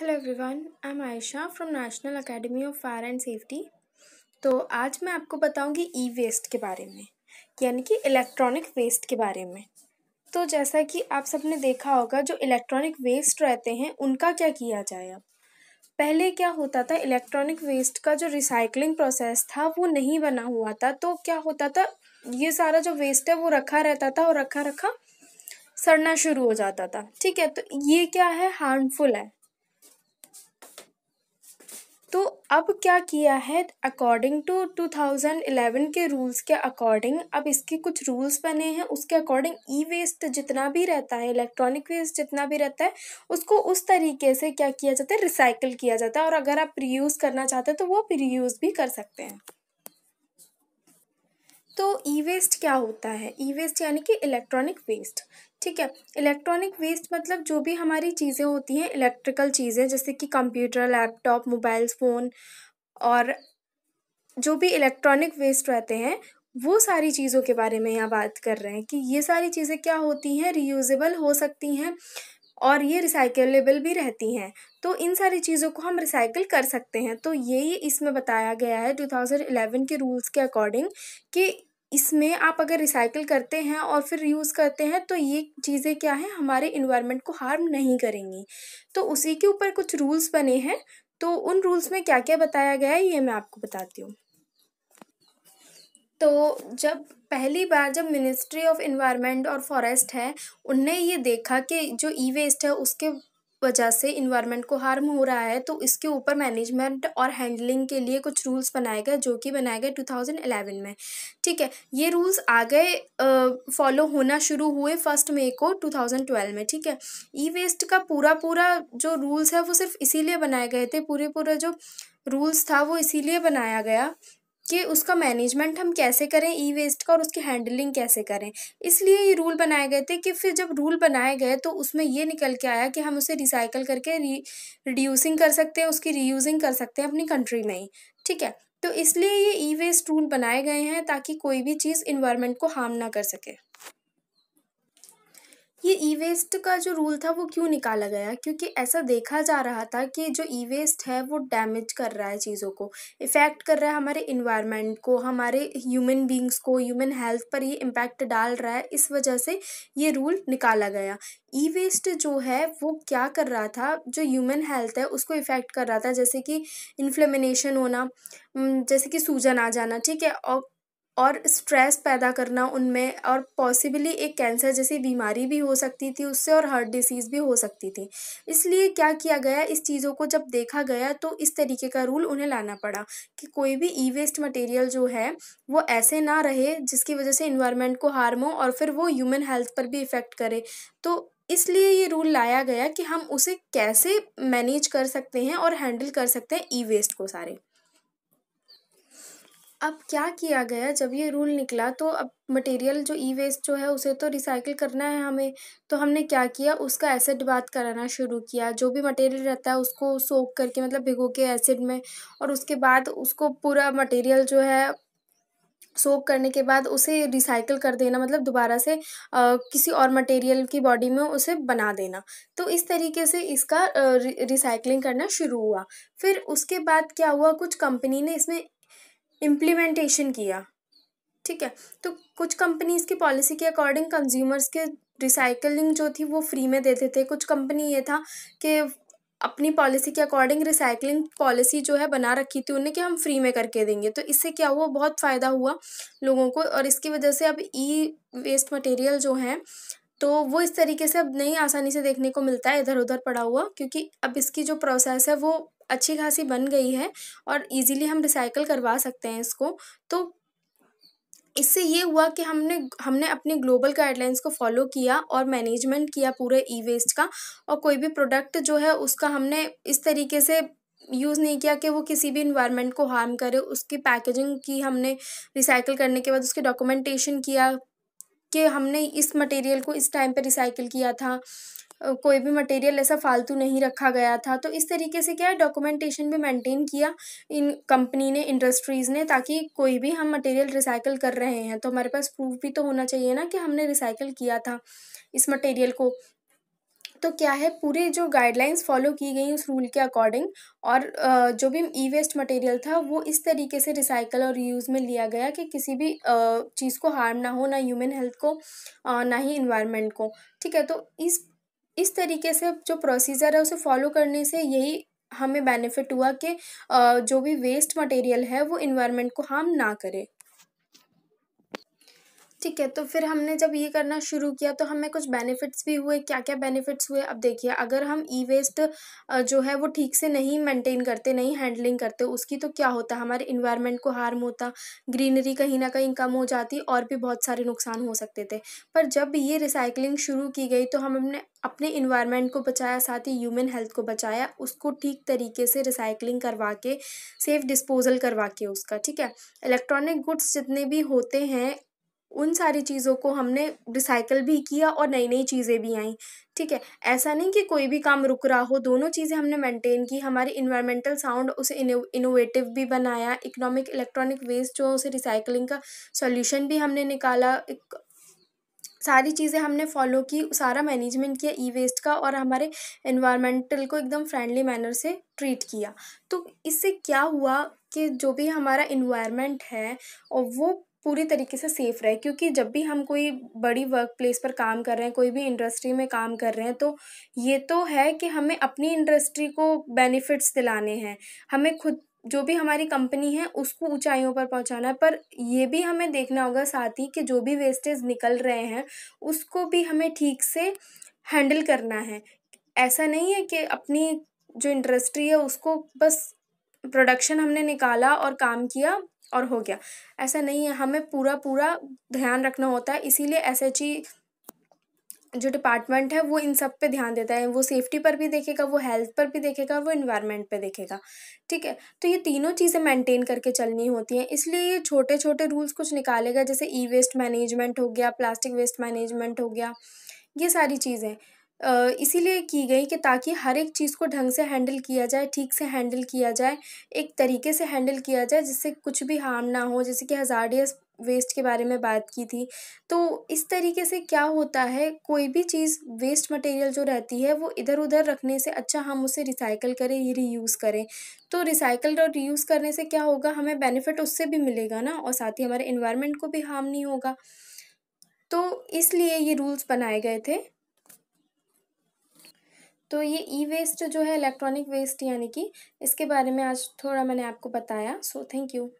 hello everyone I am Ayesha from national academy of fire and safety तो आज मैं आपको बताऊंगी ई वेस्ट के बारे में यानी कि इलेक्ट्रॉनिक वेस्ट के बारे में तो जैसा कि आप सबने देखा होगा जो इलेक्ट्रॉनिक वेस्ट रहते हैं उनका क्या किया जाए अब पहले क्या होता था इलेक्ट्रॉनिक वेस्ट का जो रिसाइकलिंग प्रोसेस था वो नहीं बना हुआ था तो क्या होता था ये सारा जो वेस्ट है वो रखा रहता था और रखा रखा सड़ना शुरू हो जाता था ठीक है तो ये क्या है हार्मफुल है तो अब क्या किया है अकॉर्डिंग टू 2011 के रूल्स के अकॉर्डिंग अब इसके कुछ रूल्स बने हैं उसके अकॉर्डिंग ई वेस्ट जितना भी रहता है इलेक्ट्रॉनिक वेस्ट जितना भी रहता है उसको उस तरीके से क्या किया जाता है रिसाइकल किया जाता है और अगर आप रीयूज़ करना चाहते हैं तो वो रीयूज़ भी कर सकते हैं तो ई वेस्ट क्या होता है ई वेस्ट यानी कि इलेक्ट्रॉनिक वेस्ट ठीक है इलेक्ट्रॉनिक वेस्ट मतलब जो भी हमारी चीज़ें होती हैं इलेक्ट्रिकल चीज़ें जैसे कि कंप्यूटर लैपटॉप मोबाइल फ़ोन और जो भी इलेक्ट्रॉनिक वेस्ट रहते हैं वो सारी चीज़ों के बारे में यहाँ बात कर रहे हैं कि ये सारी चीज़ें क्या होती हैं रीयूजेबल हो सकती हैं और ये रिसाइकलेबल भी रहती हैं तो इन सारी चीज़ों को हम रिसाइकल कर सकते हैं तो ये इसमें बताया गया है 2011 के रूल्स के अकॉर्डिंग कि इसमें आप अगर रिसाइकल करते हैं और फिर यूज़ करते हैं तो ये चीज़ें क्या हैं हमारे इन्वायरमेंट को हार्म नहीं करेंगी तो उसी के ऊपर कुछ रूल्स बने हैं तो उन रूल्स में क्या क्या बताया गया है ये मैं आपको बताती हूँ तो जब पहली बार जब मिनिस्ट्री ऑफ इन्वायरमेंट और फॉरेस्ट है उनने ये देखा कि जो ई वेस्ट है उसके वजह से इन्वायरमेंट को हार्म हो रहा है तो इसके ऊपर मैनेजमेंट और हैंडलिंग के लिए कुछ रूल्स बनाए गए जो कि बनाए गए 2011 में ठीक है ये रूल्स आ गए फॉलो होना शुरू हुए फर्स्ट मई को 2012 में ठीक है ई वेस्ट का पूरा पूरा जो रूल्स है वो सिर्फ इसीलिए बनाए गए थे पूरे पूरा जो रूल्स था वो इसीलिए बनाया गया कि उसका मैनेजमेंट हम कैसे करें ई वेस्ट का और उसकी हैंडलिंग कैसे करें इसलिए ये रूल बनाए गए थे कि फिर जब रूल बनाए गए तो उसमें ये निकल के आया कि हम उसे रिसाइकल करके री रिड्यूसिंग कर सकते हैं उसकी रीयूजिंग कर सकते हैं अपनी कंट्री में ही ठीक है तो इसलिए ये ई वेस्ट रूल बनाए गए हैं ताकि कोई भी चीज़ इन्वायरमेंट को हार्म ना कर सके ये ई वेस्ट का जो रूल था वो क्यों निकाला गया क्योंकि ऐसा देखा जा रहा था कि जो ई वेस्ट है वो डैमेज कर रहा है चीज़ों को इफ़ेक्ट कर रहा है हमारे इन्वायरमेंट को हमारे ह्यूमन बींग्स को ह्यूमन हेल्थ पर ये इम्पैक्ट डाल रहा है इस वजह से ये रूल निकाला गया ई वेस्ट जो है वो क्या कर रहा था जो ह्यूमन हेल्थ है उसको इफ़ेक्ट कर रहा था जैसे कि इन्फ्लेमिनेशन होना जैसे कि सूजन आ जाना ठीक है और और स्ट्रेस पैदा करना उनमें और पॉसिबली एक कैंसर जैसी बीमारी भी हो सकती थी उससे और हार्ट डिसीज़ भी हो सकती थी इसलिए क्या किया गया इस चीज़ों को जब देखा गया तो इस तरीके का रूल उन्हें लाना पड़ा कि कोई भी ई वेस्ट मटेरियल जो है वो ऐसे ना रहे जिसकी वजह से इन्वायरमेंट को हार्म हो और फिर वो ह्यूमन हेल्थ पर भी इफ़ेक्ट करे तो इसलिए ये रूल लाया गया कि हम उसे कैसे मैनेज कर सकते हैं और हैंडल कर सकते हैं ई वेस्ट को सारे अब क्या किया गया जब ये रूल निकला तो अब मटेरियल जो ई वेस्ट जो है उसे तो रिसाइकिल करना है हमें तो हमने क्या किया उसका एसिड बात कराना शुरू किया जो भी मटेरियल रहता है उसको सोख करके मतलब भिगो के एसिड में और उसके बाद उसको पूरा मटेरियल जो है सोख करने के बाद उसे रिसाइकल कर देना मतलब दोबारा से आ, किसी और मटेरियल की बॉडी में उसे बना देना तो इस तरीके से इसका रिसाइकलिंग करना शुरू हुआ फिर उसके बाद क्या हुआ कुछ कंपनी ने इसमें इम्प्लीमेंटेशन किया ठीक है तो कुछ कंपनीज़ की पॉलिसी के अकॉर्डिंग कंज्यूमर्स के रिसाइकलिंग जो थी वो फ्री में देते थे कुछ कंपनी ये था कि अपनी पॉलिसी के अकॉर्डिंग रिसाइकलिंग पॉलिसी जो है बना रखी थी उन्हें कि हम फ्री में करके देंगे तो इससे क्या हुआ बहुत फ़ायदा हुआ लोगों को और इसकी वजह से अब ई वेस्ट मटेरियल जो है तो वो इस तरीके से अब नहीं आसानी से देखने को मिलता है इधर उधर पड़ा हुआ क्योंकि अब इसकी जो प्रोसेस है वो अच्छी खासी बन गई है और इजीली हम रिसाइकल करवा सकते हैं इसको तो इससे ये हुआ कि हमने हमने अपने ग्लोबल गाइडलाइंस को फॉलो किया और मैनेजमेंट किया पूरे ई वेस्ट का और कोई भी प्रोडक्ट जो है उसका हमने इस तरीके से यूज़ नहीं किया कि वो किसी भी इन्वायरमेंट को हार्म करे उसकी पैकेजिंग की हमने रिसाइकल करने के बाद उसके डॉक्यूमेंटेशन किया कि हमने इस मटेरियल को इस टाइम पे रिसाइकिल किया था कोई भी मटेरियल ऐसा फालतू नहीं रखा गया था तो इस तरीके से क्या है डॉक्यूमेंटेशन भी मेंटेन किया इन कंपनी ने इंडस्ट्रीज़ ने ताकि कोई भी हम मटेरियल रिसाइकल कर रहे हैं तो हमारे पास प्रूफ भी तो होना चाहिए ना कि हमने रिसाइकल किया था इस मटेरियल को तो क्या है पूरी जो गाइडलाइंस फॉलो की गई उस रूल के अकॉर्डिंग और जो भी ई वेस्ट मटेरियल था वो इस तरीके से रिसाइकल और यूज़ में लिया गया कि किसी भी चीज़ को हार्म ना हो ना ह्यूमन हेल्थ को ना ही इन्वायरमेंट को ठीक है तो इस इस तरीके से जो प्रोसीजर है उसे फॉलो करने से यही हमें बेनिफिट हुआ कि जो भी वेस्ट मटेरियल है वो इन्वायरमेंट को हार्म ना करे ठीक है तो फिर हमने जब ये करना शुरू किया तो हमें कुछ बेनिफिट्स भी हुए क्या क्या बेनिफिट्स हुए अब देखिए अगर हम ई वेस्ट जो है वो ठीक से नहीं मेंटेन करते नहीं हैंडलिंग करते उसकी तो क्या होता हमारे इन्वायरमेंट को हार्म होता ग्रीनरी कहीं ना कहीं कम हो जाती और भी बहुत सारे नुकसान हो सकते थे पर जब ये रिसाइकलिंग शुरू की गई तो हम अपने अपने इन्वायरमेंट को बचाया साथ ही ह्यूमन हेल्थ को बचाया उसको ठीक तरीके से रिसाइकलिंग करवा के सेफ डिस्पोजल करवा के उसका ठीक है इलेक्ट्रॉनिक गुड्स जितने भी होते हैं उन सारी चीज़ों को हमने रिसाइकल भी किया और नई नई चीज़ें भी आई ठीक है ऐसा नहीं कि कोई भी काम रुक रहा हो दोनों चीज़ें हमने मेंटेन की हमारे इन्वायरमेंटल साउंड उसे इनोवेटिव भी बनाया इकोनॉमिक इलेक्ट्रॉनिक वेस्ट जो उसे रिसाइकलिंग का सॉल्यूशन भी हमने निकाला एक सारी चीज़ें हमने फॉलो की सारा मैनेजमेंट किया ई वेस्ट का और हमारे इन्वायरमेंटल को एकदम फ्रेंडली मैनर से ट्रीट किया तो इससे क्या हुआ कि जो भी हमारा इन्वायरमेंट है और वो पूरी तरीके से सेफ़ रहे क्योंकि जब भी हम कोई बड़ी वर्क प्लेस पर काम कर रहे हैं कोई भी इंडस्ट्री में काम कर रहे हैं तो ये तो है कि हमें अपनी इंडस्ट्री को बेनिफिट्स दिलाने हैं हमें खुद जो भी हमारी कंपनी है उसको ऊंचाइयों पर पहुंचाना है पर यह भी हमें देखना होगा साथ ही कि जो भी वेस्टेज निकल रहे हैं उसको भी हमें ठीक से हैंडल करना है ऐसा नहीं है कि अपनी जो इंडस्ट्री है उसको बस प्रोडक्शन हमने निकाला और काम किया और हो गया ऐसा नहीं है हमें पूरा पूरा ध्यान रखना होता है इसीलिए एस एच ई जो डिपार्टमेंट है वो इन सब पे ध्यान देता है वो सेफ्टी पर भी देखेगा वो हेल्थ पर भी देखेगा वो इन्वायरमेंट पे देखेगा ठीक है तो ये तीनों चीज़ें मेंटेन करके चलनी होती हैं इसलिए ये छोटे छोटे रूल्स कुछ निकालेगा जैसे ई वेस्ट मैनेजमेंट हो गया प्लास्टिक वेस्ट मैनेजमेंट हो गया ये सारी चीज़ें इसीलिए की गई कि ताकि हर एक चीज़ को ढंग से हैंडल किया जाए ठीक से हैंडल किया जाए एक तरीके से हैंडल किया जाए जिससे कुछ भी हार्म ना हो जैसे कि हज़ार्डियस वेस्ट के बारे में बात की थी तो इस तरीके से क्या होता है कोई भी चीज़ वेस्ट मटेरियल जो रहती है वो इधर उधर रखने से अच्छा हम उसे रिसाइकल करें ये रीयूज़ करें तो रिसाइकल और रीयूज़ करने से क्या होगा हमें बेनिफिट उससे भी मिलेगा ना और साथ ही हमारे इन्वायरमेंट को भी हार्म नहीं होगा तो इसलिए ये रूल्स बनाए गए थे तो ये ई वेस्ट जो है इलेक्ट्रॉनिक वेस्ट यानी कि इसके बारे में आज थोड़ा मैंने आपको बताया सो थैंक यू